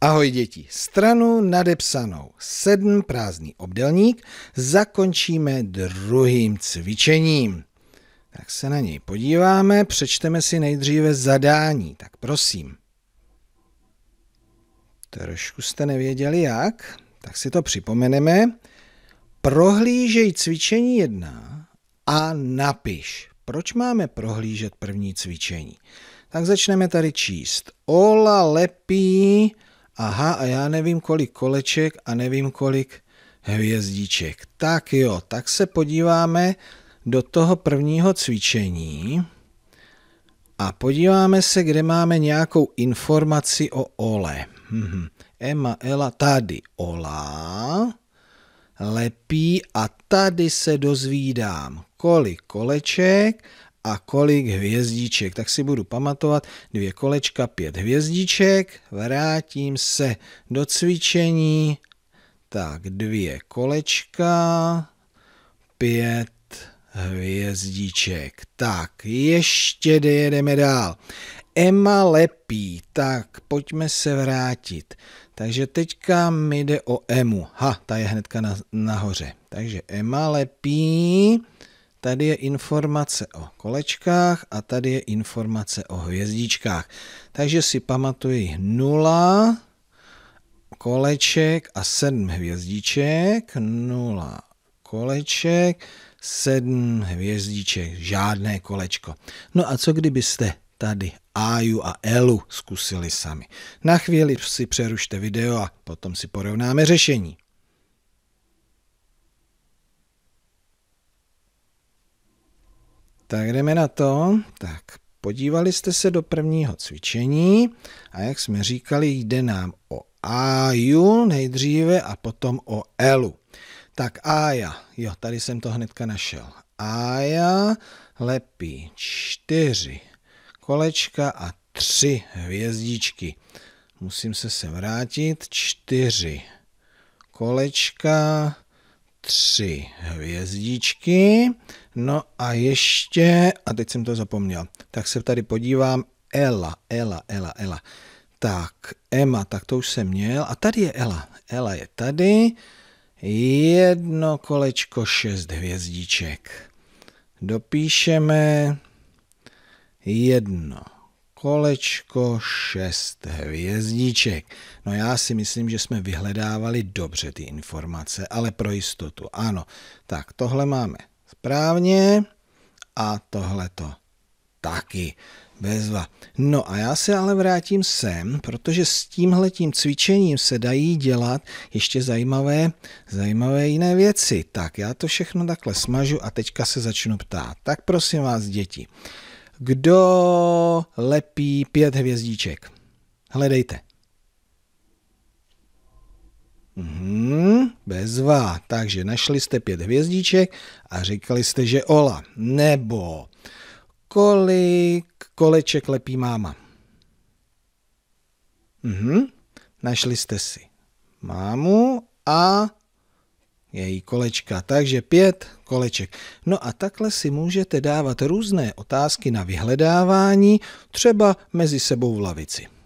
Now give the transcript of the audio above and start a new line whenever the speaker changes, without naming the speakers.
Ahoj děti, stranu nadepsanou sedm prázdný obdelník zakončíme druhým cvičením. Tak se na něj podíváme, přečteme si nejdříve zadání, tak prosím. Trošku jste nevěděli jak, tak si to připomeneme. Prohlížej cvičení jedna a napiš. Proč máme prohlížet první cvičení? Tak začneme tady číst. Ola lepí aha, a já nevím kolik koleček a nevím kolik hvězdiček. Tak jo, tak se podíváme do toho prvního cvičení a podíváme se, kde máme nějakou informaci o Ole. Mhm. Emma, Ela, tady Ola lepí a tady se dozvídám, kolik koleček a kolik hvězdiček Tak si budu pamatovat dvě kolečka, pět hvězdiček vrátím se do cvičení, tak dvě kolečka, pět hvězdiček Tak, ještě jedeme dál. Emma lepí, tak pojďme se vrátit. Takže teďka mi jde o Emu. Ha, ta je hnedka na, nahoře. Takže Emma lepí, tady je informace o kolečkách a tady je informace o hvězdičkách. Takže si pamatuji 0 koleček a 7 hvězdiček, 0 koleček, 7 hvězdiček, žádné kolečko. No a co kdybyste tady Aju a Elu zkusili sami? Na chvíli si přerušte video a potom si porovnáme řešení. Tak jdeme na to. Tak podívali jste se do prvního cvičení a jak jsme říkali, jde nám o AJU nejdříve a potom o ELu. Tak AJA, jo, tady jsem to hnedka našel. AJA lepí čtyři kolečka a tři hvězdičky. Musím se sem vrátit. Čtyři kolečka, tři hvězdičky. No a ještě, a teď jsem to zapomněl, tak se tady podívám, Ela, Ela, Ela, Ela. Tak, Emma, tak to už jsem měl. A tady je Ela. Ela je tady. Jedno kolečko, šest hvězdiček. Dopíšeme jedno kolečko šest hvězdiček. No já si myslím, že jsme vyhledávali dobře ty informace, ale pro jistotu ano. Tak tohle máme správně a tohle to taky. Bezva. No a já se ale vrátím sem, protože s tímhletím cvičením se dají dělat ještě zajímavé, zajímavé jiné věci. Tak já to všechno takhle smažu a teďka se začnu ptát. Tak prosím vás děti, kdo lepí pět hvězdíček? Hledejte. Mhm, bezva. Takže našli jste pět hvězdíček a říkali jste, že Ola. Nebo kolik koleček lepí máma? Mhm, našli jste si mámu a její kolečka. Takže pět koleček. No a takhle si můžete dávat různé otázky na vyhledávání, třeba mezi sebou v lavici.